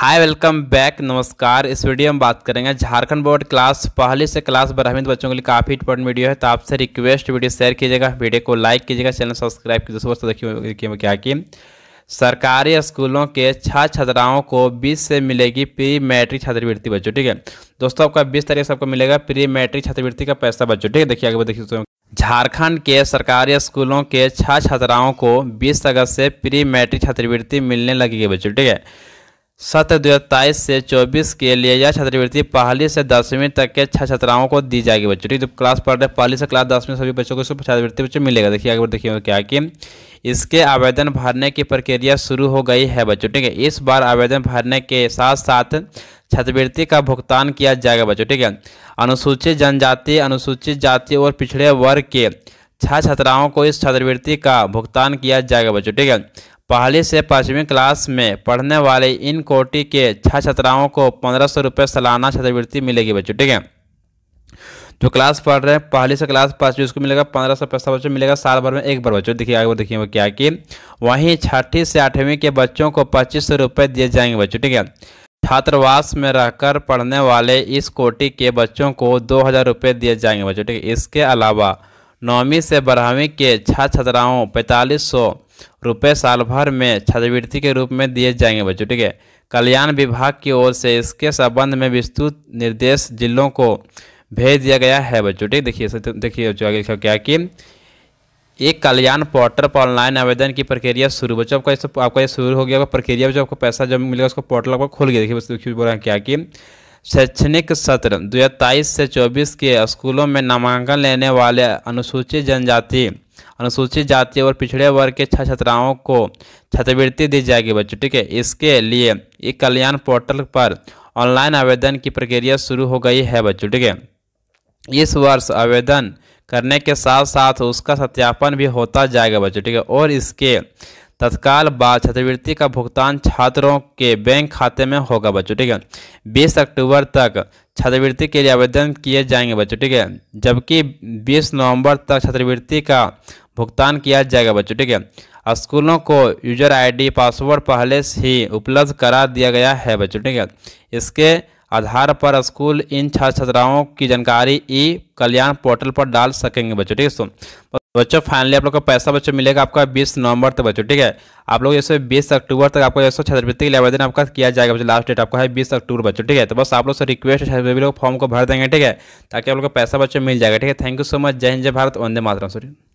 hi welcome back नमस्कार इस video में बात करेंगे झारखंड बोर्ड क्लास पहले से क्लास बारहवीं बच्चों के लिए काफ़ी इंपॉर्टेंट वीडियो है तो आपसे रिक्वेस्ट वीडियो शेयर कीजिएगा वीडियो को लाइक कीजिएगा चैनल सब्सक्राइब कीजिए दोस्तों देखिए क्या कि सरकारी स्कूलों के छात्र छात्राओं को बीस से मिलेगी प्री मैट्रिक छात्रवृत्ति बच्चों ठीक है दोस्तों आपका बीस तारीख से आपको मिलेगा प्री मैट्रिक छात्रवृत्ति का पैसा बच्चों ठीक है देखिए आगे देखिए झारखंड के सरकारी स्कूलों के छात्र छात्राओं को 20 अगस्त से प्री मैट्रिक छात्रवृत्ति मिलने लगेगी बच्चों ठीक है सत्र दो हज़ार तेईस से चौबीस के लिए यह छात्रवृत्ति पहली से दसवीं तक के छह छात्राओं को दी जाएगी बच्चों ठीक है तो क्लास पढ़ रहे पहली से क्लास दसवीं सभी बच्चों को छात्रवृत्ति बच्चों मिलेगा देखिए आगे देखिए क्या कि इसके आवेदन भरने की प्रक्रिया शुरू हो गई है बच्चों ठीक है इस बार आवेदन भरने के साथ साथ छात्रवृत्ति का भुगतान किया जाएगा बच्चों ठीक है अनुसूचित जनजाति अनुसूचित जाति और पिछड़े वर्ग के छह छात्राओं को इस छात्रवृत्ति का भुगतान किया जाएगा बच्चों ठीक है पहली से पाँचवीं क्लास में पढ़ने वाले इन कोटि के छह छात्राओं को पंद्रह सौ रुपये सालाना छात्रवृत्ति मिलेगी बच्चों ठीक है जो क्लास पढ़ रहे हैं पहली से क्लास पाँचवीं उसको मिलेगा पंद्रह सौ पैसा बच्चों मिलेगा साल भर में एक बार बच्चों देखिए आगे देखिए वो क्या कि वहीं छठी से आठवीं के बच्चों को पच्चीस सौ रुपये दिए जाएंगे बच्चों ठीक है छात्रावास में रहकर पढ़ने वाले इस कोटि के बच्चों को दो हज़ार रुपये दिए जाएंगे बच्चों ठीक है इसके अलावा नौवीं से बारहवीं के छात्र छात्राओं पैंतालीस सौ रुपये साल भर में छात्रवृत्ति के रूप में दिए जाएंगे बच्चों ठीक है कल्याण विभाग की ओर से इसके संबंध में विस्तृत निर्देश जिलों को भेज दिया गया है बच्चों ठीक देखिए देखिए बच्चों आगे लिखा क्या कि एक कल्याण पोर्टल पर ऑनलाइन आवेदन की प्रक्रिया शुरू बच्चों आपका इस आपका ये शुरू हो गया प्रक्रिया बच्चों आपको पैसा जब मिलेगा उसको पोर्टल आपको खोल गया देखिए बस देखिए हैं क्या कि शैक्षणिक सत्र दो से 24 के स्कूलों में नामांकन लेने वाले अनुसूचित जनजाति अनुसूचित जाति और पिछड़े वर्ग के छात्र छात्राओं को छात्रवृत्ति दी जाएगी बच्चों ठीक है इसके लिए एक कल्याण पोर्टल पर ऑनलाइन आवेदन की प्रक्रिया शुरू हो गई है बच्चों ठीक है इस वर्ष आवेदन करने के साथ साथ उसका सत्यापन भी होता जाएगा बच्चों ठीक है और इसके तत्काल बाद छात्रवृत्ति का भुगतान छात्रों के बैंक खाते में होगा बच्चों ठीक है बीस अक्टूबर तक छात्रवृत्ति के लिए आवेदन किए जाएंगे बच्चों ठीक है जबकि बीस नवंबर तक छात्रवृत्ति का भुगतान किया जाएगा बच्चों ठीक है स्कूलों को यूजर आईडी पासवर्ड पहले से ही उपलब्ध करा दिया गया है बच्चों ठीक है इसके आधार पर स्कूल इन छात्र छात्राओं की जानकारी ई कल्याण पोर्टल पर डाल सकेंगे बच्चों ठीक है सो तो बच्चों फाइनली आप लोग का पैसा बच्चों मिलेगा आपका 20 नवंबर तक बच्चों ठीक है आप लोग जैसे 20 अक्टूबर तक आपको जैसे छात्रवृत्ति के लिए आवेदन आपका किया जाएगा बच्चों लास्ट डेट आपका है 20 अक्टूबर बच्चों ठीक है तो बस आप लोग से रिक्वेस्ट है फॉर्म को भर देंगे ठीक है ताकि आप लोग को पैसा बच्चों मिल जाएगा ठीक है थैंक यू सो मच जय हिंद जय भारत वंदे मातरम सॉरी